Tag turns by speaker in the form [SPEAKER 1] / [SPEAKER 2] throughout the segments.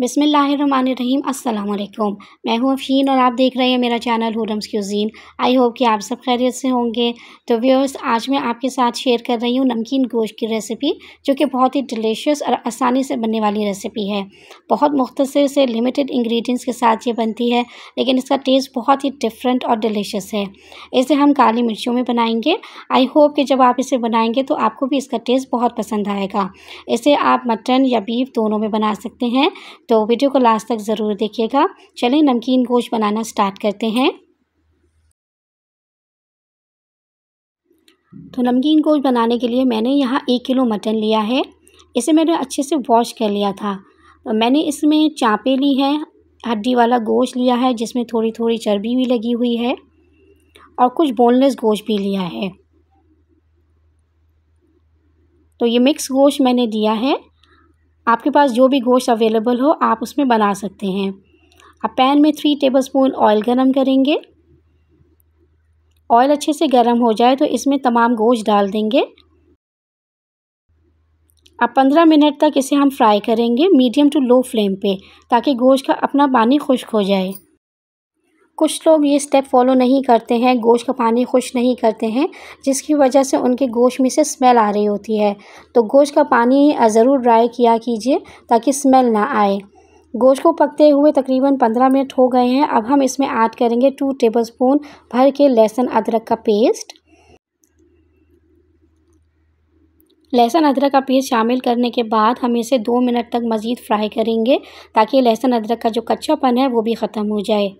[SPEAKER 1] बिसमीम अल्लाम मैं हूं अफीन और आप देख रहे हैं मेरा चैनल हुरम्स क्यूजीन आई होप कि आप सब खैरियत से होंगे तो व्यूअर्स आज मैं आपके साथ शेयर कर रही हूं नमकीन गोश्त की रेसिपी जो कि बहुत ही डिलीशियस और आसानी से बनने वाली रेसिपी है बहुत मुख्तर से लिमिटेड इंग्रेडिएंट्स के साथ ये बनती है लेकिन इसका टेस्ट बहुत ही डिफरेंट और डिलीशियस है इसे हम काली मिर्चों में बनाएंगे आई होप कि जब आप इसे बनाएंगे तो आपको भी इसका टेस्ट बहुत पसंद आएगा इसे आप मटन या बीफ दोनों में बना सकते हैं तो वीडियो को लास्ट तक ज़रूर देखिएगा चलें नमकीन गोश्त बनाना स्टार्ट करते हैं तो नमकीन गोश्त बनाने के लिए मैंने यहाँ एक किलो मटन लिया है इसे मैंने अच्छे से वॉश कर लिया था तो मैंने इसमें चाँपे ली हैं हड्डी वाला गोश्त लिया है जिसमें थोड़ी थोड़ी चर्बी भी लगी हुई है और कुछ बोनलेस गोश्त भी लिया है तो ये मिक्स गोश्त मैंने दिया है आपके पास जो भी गोश्त अवेलेबल हो आप उसमें बना सकते हैं आप पैन में थ्री टेबलस्पून ऑयल गरम करेंगे ऑयल अच्छे से गर्म हो जाए तो इसमें तमाम गोश्त डाल देंगे अब पंद्रह मिनट तक इसे हम फ्राई करेंगे मीडियम टू लो फ्लेम पे ताकि गोश्त का अपना पानी खुश्क हो जाए कुछ लोग ये स्टेप फॉलो नहीं करते हैं गोश्त का पानी खुश नहीं करते हैं जिसकी वजह से उनके गोश्त में से स्मेल आ रही होती है तो गोश्त का पानी ज़रूर ड्राई किया कीजिए ताकि स्मेल ना आए गोश्त को पकते हुए तकरीबन पंद्रह मिनट हो गए हैं अब हम इसमें ऐड करेंगे टू टेबल स्पून भर के लहसुन अदरक का पेस्ट लहसुन अदरक का पेस्ट शामिल करने के बाद हम इसे दो मिनट तक मज़ीद फ्राई करेंगे ताकि लहसुन अदरक का जो कच्चापन है वो भी ख़त्म हो जाए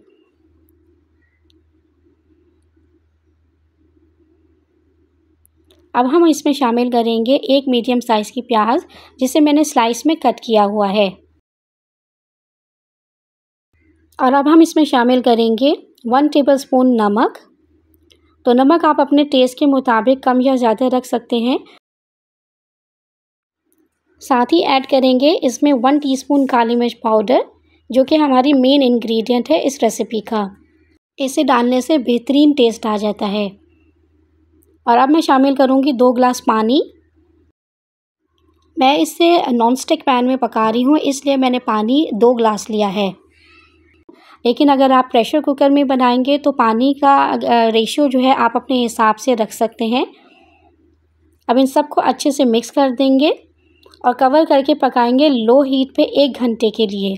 [SPEAKER 1] अब हम इसमें शामिल करेंगे एक मीडियम साइज़ की प्याज जिसे मैंने स्लाइस में कट किया हुआ है और अब हम इसमें शामिल करेंगे वन टेबलस्पून नमक तो नमक आप अपने टेस्ट के मुताबिक कम या ज़्यादा रख सकते हैं साथ ही ऐड करेंगे इसमें वन टीस्पून काली मिर्च पाउडर जो कि हमारी मेन इंग्रेडिएंट है इस रेसिपी का इसे डालने से बेहतरीन टेस्ट आ जाता है और अब मैं शामिल करूँगी दो ग्लास पानी मैं इसे नॉन स्टिक पैन में पका रही हूँ इसलिए मैंने पानी दो ग्लास लिया है लेकिन अगर आप प्रेशर कुकर में बनाएंगे तो पानी का रेशियो जो है आप अपने हिसाब से रख सकते हैं अब इन सबको अच्छे से मिक्स कर देंगे और कवर करके पकाएंगे लो हीट पे एक घंटे के लिए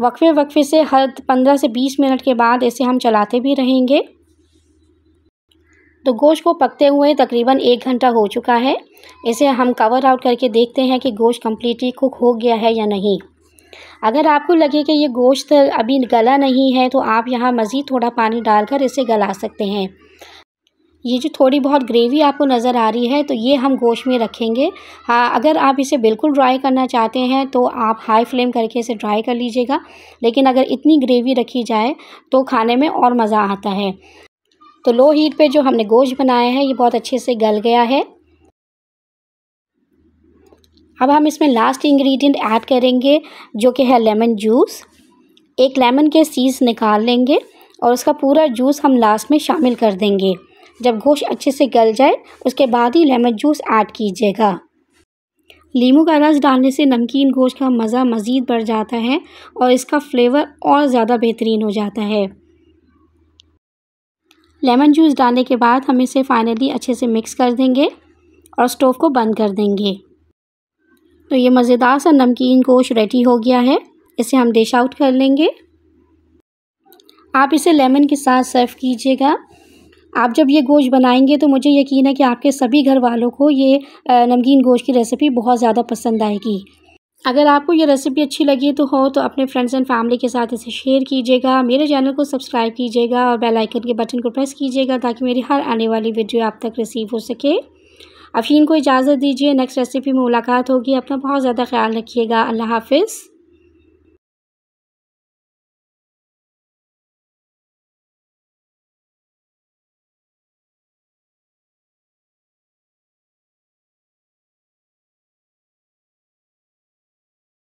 [SPEAKER 1] वक्फे वक्फे से हर पंद्रह से बीस मिनट के बाद इसे हम चलाते भी रहेंगे तो गोश्त को पकते हुए तकरीबन एक घंटा हो चुका है इसे हम कवर आउट करके देखते हैं कि गोश्त कम्प्लीटली कुक हो गया है या नहीं अगर आपको लगे कि ये गोश्त अभी गला नहीं है तो आप यहाँ मज़ीद थोड़ा पानी डालकर इसे गला सकते हैं ये जो थोड़ी बहुत ग्रेवी आपको नज़र आ रही है तो ये हम गोश्त में रखेंगे हाँ अगर आप इसे बिल्कुल ड्राई करना चाहते हैं तो आप हाई फ्लेम करके इसे ड्राई कर लीजिएगा लेकिन अगर इतनी ग्रेवी रखी जाए तो खाने में और मज़ा आता है तो लो हीट पे जो हमने गोश्त बनाया है ये बहुत अच्छे से गल गया है अब हम इसमें लास्ट इंग्रेडिएंट ऐड करेंगे जो कि है लेमन जूस एक लेमन के सीज निकाल लेंगे और उसका पूरा जूस हम लास्ट में शामिल कर देंगे जब गोश्त अच्छे से गल जाए उसके बाद ही लेमन जूस ऐड कीजिएगा लीमू का रस डालने से नमकीन गोश्त का मज़ा मज़ीद बढ़ जाता है और इसका फ्लेवर और ज़्यादा बेहतरीन हो जाता है लेमन जूस डालने के बाद हम इसे फाइनली अच्छे से मिक्स कर देंगे और स्टोव को बंद कर देंगे तो ये मज़ेदार सा नमकीन गोश रेडी हो गया है इसे हम डिश आउट कर लेंगे आप इसे लेमन के साथ सर्व कीजिएगा आप जब ये गोश्त बनाएंगे तो मुझे यकीन है कि आपके सभी घर वालों को ये नमकीन गोश की रेसिपी बहुत ज़्यादा पसंद आएगी अगर आपको ये रेसिपी अच्छी लगी तो हो तो अपने फ्रेंड्स एंड फैमिली के साथ इसे शेयर कीजिएगा मेरे चैनल को सब्सक्राइब कीजिएगा और बेल आइकन के बटन को प्रेस कीजिएगा ताकि मेरी हर आने वाली वीडियो आप तक रिसीव हो सके अफीन को इजाज़त दीजिए नेक्स्ट रेसिपी में मुलाकात होगी अपना बहुत ज़्यादा ख्याल रखिएगा अल्लाह हाफिज़